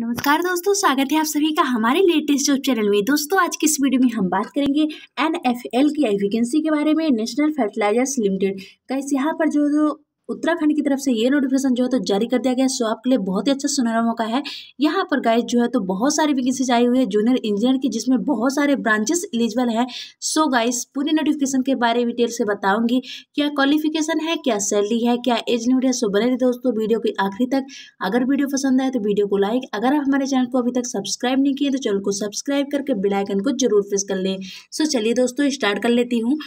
नमस्कार दोस्तों स्वागत है आप सभी का हमारे लेटेस्ट जो चैनल में दोस्तों आज की इस वीडियो में हम बात करेंगे एन एफ एल की वैकेंसी के बारे में नेशनल फर्टिलाइजर्स लिमिटेड कैसे यहाँ पर जो जो उत्तराखंड की तरफ से ये नोटिफिकेशन जो है तो जारी कर दिया गया है सो आपके लिए बहुत ही अच्छा सुनहरा मौका है यहाँ पर गाइज जो है तो बहुत सारी वैकेंसीज आई हुई है जूनियर इंजीनियर की जिसमें बहुत सारे ब्रांचेस एलिजिबल हैं सो गाइज पूरी नोटिफिकेशन के बारे में डिटेल से बताऊंगी क्या क्वालिफिकेशन है क्या सैलरी है क्या एज लिमिट है सो बने रही दोस्तों वीडियो की आखिरी तक अगर वीडियो पसंद आए तो वीडियो को लाइक अगर आप हमारे चैनल को अभी तक सब्सक्राइब नहीं किए तो चैनल को सब्सक्राइब करके बिलाइकन को जरूर प्रेस कर लें सो चलिए दोस्तों स्टार्ट कर लेती हूँ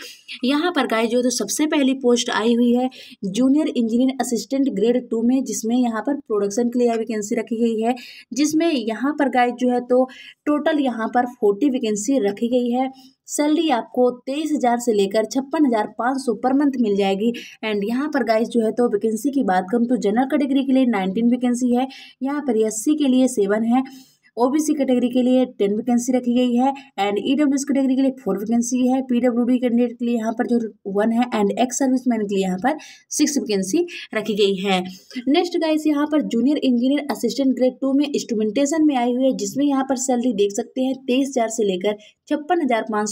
यहाँ पर गाइज जो है तो सबसे पहली पोस्ट आई हुई है junior engineer assistant grade two में जिसमें यहाँ पर प्रोडक्शन के लिए वैकेंसी रखी गई है जिसमें यहाँ पर गाइड जो है तो टोटल यहाँ पर फोर्टी वैकेंसी रखी गई है सैलरी आपको तेईस हज़ार से लेकर छप्पन हज़ार पाँच सौ पर मंथ मिल जाएगी एंड यहाँ पर गाइस जो है तो वैकेंसी की बात करूँ तो जनरल कैटेगरी के लिए नाइनटीन वैकेंसी है यहाँ पर एस के लिए सेवन है ओबीसी कैटेगरी के लिए टेन वैकेंसी रखी गई है एंड ईडब्ल्यूएस कैटेगरी के लिए फोर वैकेंसी है पीडब्ल्यूडी कैंडिडेट के लिए यहाँ पर जो वन है एंड एक्स सर्विस मैन के लिए यहाँ पर सिक्स वैकेंसी रखी गई है नेक्स्ट गाइस यहाँ पर junior engineer assistant grade two में इंस्ट्रूमेंटेशन में आई हुई है जिसमें यहाँ पर सैलरी देख सकते हैं तेईस से लेकर छप्पन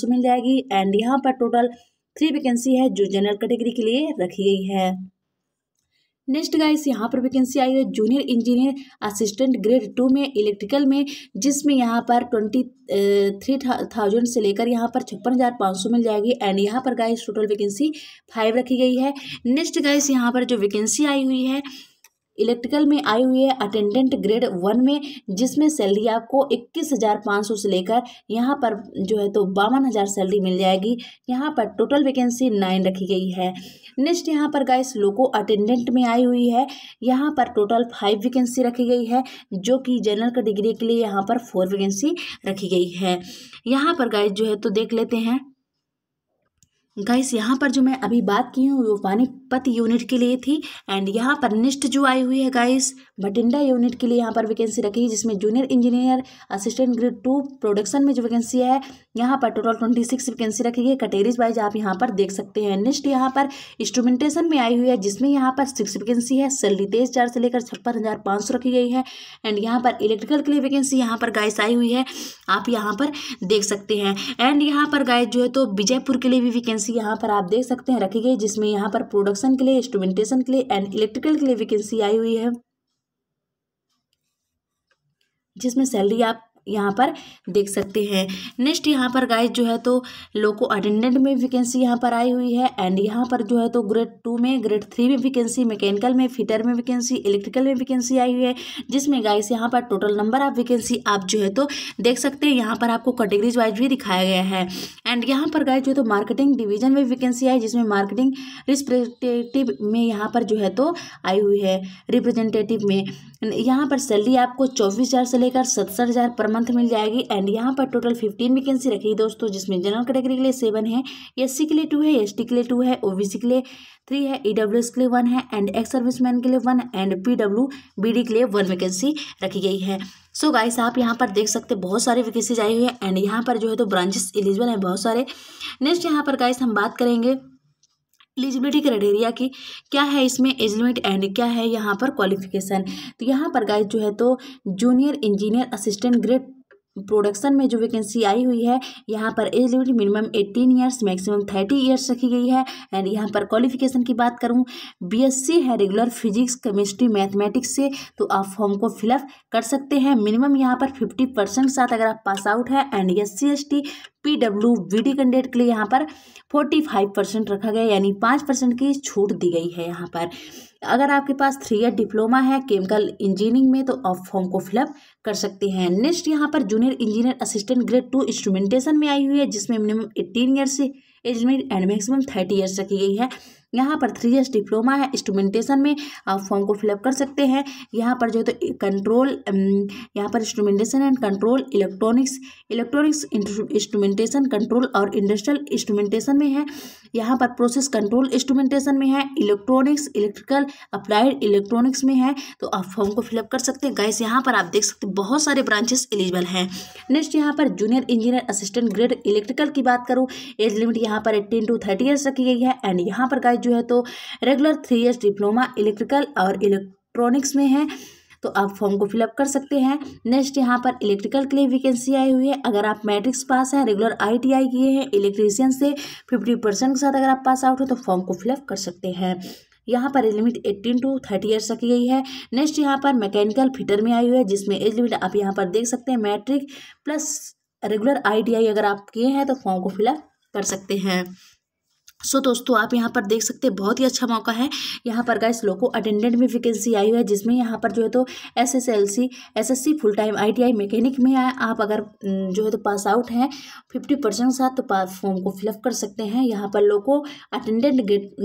मिल जाएगी एंड यहाँ पर टोटल थ्री वैकेंसी है जो जनरल कैटेगरी के लिए रखी गई है नेक्स्ट गाइस यहाँ पर वैकेंसी आई है junior engineer assistant grade two में इलेक्ट्रिकल में जिसमें यहाँ पर ट्वेंटी थ्री थाउजेंड से लेकर यहाँ पर छप्पन हज़ार पाँच सौ मिल जाएगी एंड यहाँ पर गाइस टोटल वैकेंसी फाइव रखी गई है नेक्स्ट गाइस यहाँ पर जो वैकेंसी आई हुई है इलेक्ट्रिकल में आई हुई है अटेंडेंट ग्रेड वन में जिसमें सैलरी आपको इक्कीस हज़ार पाँच सौ से लेकर यहाँ पर जो है तो बावन हज़ार सैलरी मिल जाएगी यहाँ पर टोटल वैकेंसी नाइन रखी गई है नेक्स्ट यहाँ पर गाइस लोको अटेंडेंट में आई हुई है यहाँ पर टोटल फाइव वैकेंसी रखी गई है जो कि जनरल का डिग्री के लिए यहाँ पर फोर वैकेंसी रखी गई है यहाँ पर गाइस जो है तो देख लेते हैं गाइस यहाँ पर जो मैं अभी बात की हूँ वो पानीपत यूनिट के लिए थी एंड यहाँ पर निष्ठ जो आई हुई है गाइस बटिंडा यूनिट के लिए यहाँ पर वैकेंसी रखी है जिसमें junior engineer assistant grade two production में जो वैकेंसी है यहाँ पर टोटल ट्वेंटी सिक्स वैकेंसी रखी है कटेरीज वाइज आप यहाँ पर देख सकते हैं निष्ठ यहाँ पर इंस्ट्रूमेंटेशन में आई हुई है जिसमें यहाँ पर सिक्स वैकेंसी है सैलरी तेईस से लेकर छप्पन हज़ार पाँच सौ रखी गई है एंड यहाँ पर इलेक्ट्रिकल के लिए वैकेंसी यहाँ पर गाइस आई हुई है आप यहाँ पर देख सकते हैं एंड यहाँ पर गाइस जो है तो विजयपुर के लिए भी वैकेंसी वैकेंसी यहाँ पर आप देख सकते हैं रखी गई जिसमें यहाँ पर प्रोडक्शन के लिए इंस्ट्रूमेंटेशन के लिए एंड इलेक्ट्रिकल के लिए वैकेंसी आई हुई है जिसमें सैलरी आप यहाँ पर देख सकते हैं नेक्स्ट यहाँ पर गाइस जो है तो लोको अटेंडेंट में वैकेंसी यहाँ पर आई हुई है एंड यहाँ पर जो है तो ग्रेड टू में ग्रेड थ्री में वैकेंसी मैकेनिकल में फिटर में वैकेंसी इलेक्ट्रिकल में वैकेंसी आई हुई है जिसमें गाइस यहाँ पर टोटल नंबर ऑफ वैकेंसी आप जो है तो देख सकते हैं यहाँ पर आपको कैटेगरीज वाइज भी दिखाया गया है एंड यहाँ पर गाय जो है तो मार्केटिंग डिवीजन में वैकेंसी आई जिसमें मार्केटिंग रिप्रेजेंटेटिव में यहाँ पर जो है तो आई हुई है रिप्रेजेंटेटिव में यहाँ पर सैलरी आपको चौबीस हज़ार से लेकर सत्तर हज़ार पर मंथ मिल जाएगी एंड यहाँ पर टोटल फिफ्टीन वैकेंसी रखी है दोस्तों जिसमें जनरल कैटेगरी के लिए सेवन है एस के लिए टू है एस के लिए टू है ओ के लिए थ्री है ई के लिए वन है एंड एक्स सर्विसमैन के लिए वन एंड पी डब्ल्यू के लिए वन वैकेंसी रखी गई है सो so गाइस आप यहाँ पर देख सकते हैं बहुत सारी वैकेंसीज आई हुई है एंड यहाँ पर जो है तो ब्रांचेस एलिजिबल हैं बहुत सारे नेक्स्ट यहाँ पर गाइस हम बात करेंगे एलिजिबिलिटी क्राइटेरिया की क्या है इसमें एज लिमिट एंड क्या है यहाँ पर क्वालिफिकेशन तो यहाँ पर गाइज जो है तो junior engineer assistant grade production में जो वैकेंसी आई हुई है यहाँ पर age limit minimum eighteen years maximum thirty years रखी गई है एंड यहाँ पर क्वालिफिकेशन की बात करूँ बीएससी है रेगुलर फिजिक्स केमिस्ट्री मैथमेटिक्स से तो आप फॉर्म को फिलअप कर सकते हैं मिनिमम यहाँ पर फिफ्टी परसेंट साथ अगर आप पास आउट है and S C P W B D candidate के लिए यहाँ पर फोर्टी फाइव परसेंट रखा गया यानी पाँच परसेंट की छूट दी गई है यहाँ पर अगर आपके पास थ्री ईयर डिप्लोमा है केमिकल इंजीनियरिंग में तो आप फॉर्म को फिलअप कर सकते हैं नेक्स्ट यहाँ पर junior engineer assistant grade two instrumentation में आई हुई है जिसमें मिनिमम एट्टीन ईयर से एज में एंड मैक्सिमम थर्टी ईयर्स रखी गई है यहाँ पर थ्री ईयर्स डिप्लोमा है इंस्ट्रूमेंटेशन में आप फॉर्म को फिलअप कर सकते हैं यहाँ पर जो है तो कंट्रोल यहाँ पर instrumentation and control electronics electronics instrumentation control और इंडस्ट्रियल इंस्ट्रूमेंटेशन में है यहाँ पर प्रोसेस कंट्रोल इंस्ट्रूमेंटेशन में है इलेक्ट्रॉनिक्स इलेक्ट्रिकल अप्लाइड इलेक्ट्रॉनिक्स में है तो आप फॉर्म को फिलअप कर सकते हैं गाइस यहाँ पर आप देख सकते हैं बहुत सारे ब्रांचेस एलिजिबल हैं नेक्स्ट यहाँ पर junior engineer assistant grade electrical की बात करूँ एज लिमिट यहाँ पर एट्टीन टू थर्टी ईयर्स रखी गई है एंड यहाँ पर गाइस जो है तो regular three years diploma electrical और इलेक्ट्रॉनिक्स में है तो आप फॉर्म को फिलअप कर सकते हैं नेक्स्ट यहाँ पर इलेक्ट्रिकल के लिए वैकेंसी आई हुई है अगर आप मैट्रिक्स पास हैं रेगुलर आई किए हैं इलेक्ट्रीशियन से फिफ्टी परसेंट के साथ अगर आप पास आउट हो तो फॉर्म को फिलअप कर सकते हैं यहाँ पर age limit eighteen to thirty years रखी गई है नेक्स्ट यहाँ पर मैकेनिकल फिटर में आई हुई है जिसमें एज लिमिट आप यहाँ पर देख सकते हैं मैट्रिक प्लस रेगुलर आईटीआई अगर आप किए हैं तो फॉर्म को फिलअप कर सकते हैं सो so, दोस्तों आप यहाँ पर देख सकते हैं बहुत ही अच्छा मौका है यहाँ पर गाइस लोको अटेंडेंट में वैकेंसी आई हुई है जिसमें यहाँ पर जो है तो S S L C S S C full time I T I mechanic में आए आप अगर जो है तो पास आउट हैं फिफ्टी परसेंट साथ तो फॉर्म को फिलअप कर सकते हैं यहाँ पर लोको अटेंडेंट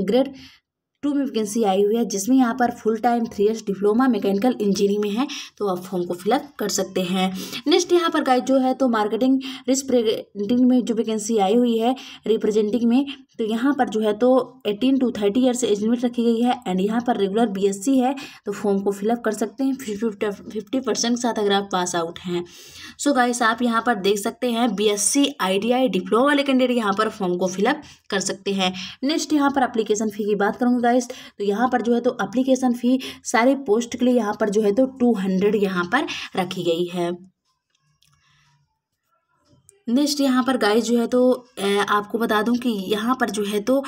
ग्रेड टू में वैकेंसी आई हुई है जिसमें यहाँ पर full time three years diploma mechanical engineering में है तो आप फॉर्म को फिलअप कर सकते हैं नेक्स्ट यहाँ पर गाइड जो है तो मार्केटिंग रिप्रेजेंटिंग में जो वैकेंसी आई हुई है रिप्रेजेंटिंग में तो यहाँ पर जो है तो एटीन टू थर्टी ईयर से एज लिमिट रखी गई है एंड यहाँ पर रेगुलर बीएससी है तो फॉर्म को फिलअप कर सकते हैं फिफ्टी फिफ्टी परसेंट के साथ अगर आप पास आउट हैं सो so गाइस आप यहाँ पर देख सकते हैं बीएससी आईटीआई डिप्लोमा वाले कैंडिडेट यहाँ पर फॉर्म को फिलअप कर सकते हैं नेक्स्ट यहाँ पर अप्लीकेशन फ़ी की बात करूँगा गाइस तो यहाँ पर जो है तो अप्लीकेशन फ़ी सारे पोस्ट के लिए यहाँ पर जो है तो टू हंड्रेड यहाँ पर रखी गई है नेक्स्ट यहाँ पर गाइस जो है तो आपको बता दूं कि यहाँ पर जो है तो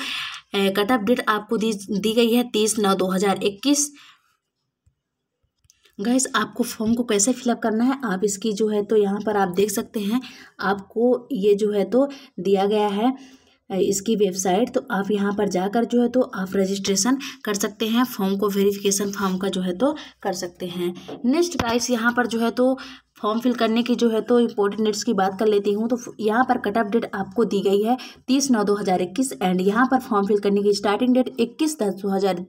कट ऑफ डेट आपको दी दी गई है तीस नौ दो हज़ार इक्कीस गैस आपको फॉर्म को कैसे फिलअप करना है आप इसकी जो है तो यहाँ पर आप देख सकते हैं आपको ये जो है तो दिया गया है इसकी वेबसाइट तो आप यहाँ पर जाकर जो है तो आप रजिस्ट्रेशन कर सकते हैं फॉर्म को वेरिफिकेशन फॉर्म का जो है तो कर सकते हैं नेक्स्ट प्राइस यहाँ पर जो है तो फॉर्म फिल करने की जो है तो इम्पोर्टेंट डेट्स की बात कर लेती हूँ तो यहाँ पर कट ऑफ डेट आपको दी गई है तीस नौ दो हज़ार इक्कीस एंड यहाँ पर फॉर्म फिल करने की स्टार्टिंग डेट इक्कीस दस दो हज़ार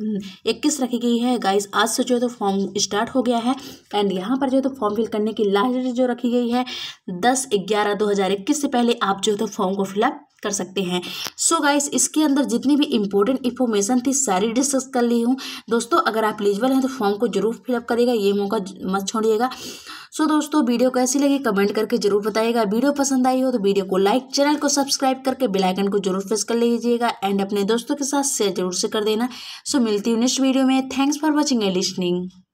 हम्म, इक्कीस रखी गई है गाइस आज से जो है तो फॉर्म स्टार्ट हो गया है एंड यहाँ पर जो है तो फॉर्म फिल करने की लास्ट डेट जो रखी गई है दस ग्यारह दो हज़ार इक्कीस से पहले आप जो है तो फॉर्म को फिलअप कर सकते हैं सो so गाइस इसके अंदर जितनी भी इंपॉर्टेंट इन्फॉर्मेशन थी सारी डिस्कस कर ली हूँ दोस्तों अगर आप एलिजिबल हैं तो फॉर्म को जरूर फिलअप करिएगा ये मौका मत छोड़िएगा सो so दोस्तों वीडियो कैसी लगी कमेंट करके जरूर बताइएगा वीडियो पसंद आई हो तो वीडियो को लाइक चैनल को सब्सक्राइब करके बेलाइकन को जरूर प्रेस कर लीजिएगा एंड अपने दोस्तों के साथ शेयर जरूर से कर देना सो so मिलती हूँ नेक्स्ट वीडियो में thanks for watching and listening